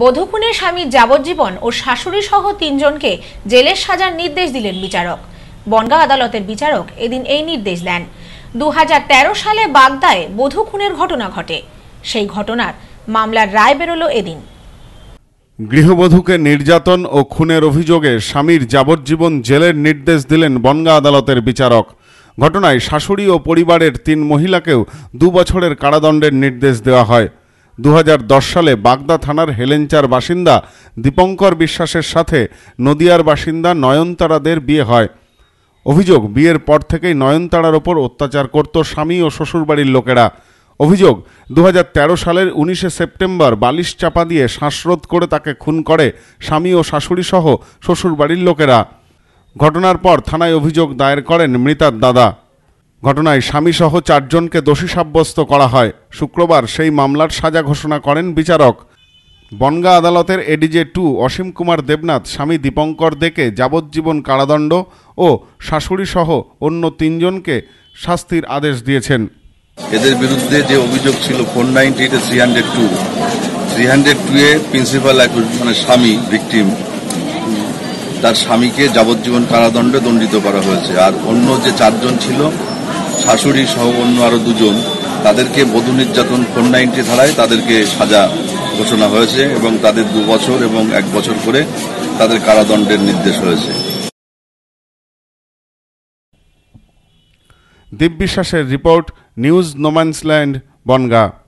বধূপুনে স্বামীর যাবজ্জীবন ও শাশুড়ি সহ তিনজনকে জেলের সাজার নির্দেশ দিলেন বিচারক বনগা আদালতের বিচারক এদিন এই নির্দেশ দেন দু সালে বাগদায় বধূ খুনের ঘটনা ঘটে সেই ঘটনার মামলার রায় বেরোলো এদিন গৃহবধূকে নির্যাতন ও খুনের অভিযোগে স্বামীর যাবজ্জীবন জেলের নির্দেশ দিলেন বনগা আদালতের বিচারক ঘটনায় শাশুড়ি ও পরিবারের তিন মহিলাকেও দু বছরের কারাদণ্ডের নির্দেশ দেওয়া হয় দু সালে বাগদা থানার হেলেঞ্চার বাসিন্দা দীপঙ্কর বিশ্বাসের সাথে নদিয়ার বাসিন্দা নয়নতারাদের বিয়ে হয় অভিযোগ বিয়ের পর থেকেই নয়নতারার ওপর অত্যাচার করত স্বামী ও শ্বশুরবাড়ির লোকেরা অভিযোগ দু সালের উনিশে সেপ্টেম্বর বালিশ চাপা দিয়ে শ্বাসরোধ করে তাকে খুন করে স্বামী ও শাশুড়িসহ শ্বশুরবাড়ির লোকেরা ঘটনার পর থানায় অভিযোগ দায়ের করেন মৃতার দাদা ঘটনায় স্বামীসহ চারজনকে দোষী সাব্যস্ত করা হয় শুক্রবার সেই মামলার সাজা ঘোষণা করেন বিচারক বনগা আদালতের এডিজে টু অসীম কুমার দেবনাথ স্বামী দীপঙ্কর দেকে যাবজ্জীবন কারাদণ্ড ও শাশুড়িসহ অন্য তিনজনকে শাস্তির আদেশ দিয়েছেন এদের বিরুদ্ধে যে অভিযোগ ছিল four ninety three hundred two three hundred two এ প্রিন্সিপাল মানে স্বামী ভিকটিম তার স্বামীকে যাবজ্জীবন কারাদণ্ডে দণ্ডিত করা হয়েছে আর অন্য যে চারজন ছিল শাশুড়ি সহ অন্য আরো দুজন তাদেরকে বধু নির্যাতন ফোর নাইনটি ধারায় তাদেরকে সাজা ঘোষণা হয়েছে এবং তাদের দু বছর এবং এক বছর করে তাদের কারাদণ্ডের নির্দেশ হয়েছে দীপ বিশ্বাসের রিপোর্ট নিউজ নোম্যান্সল্যান্ড বনগা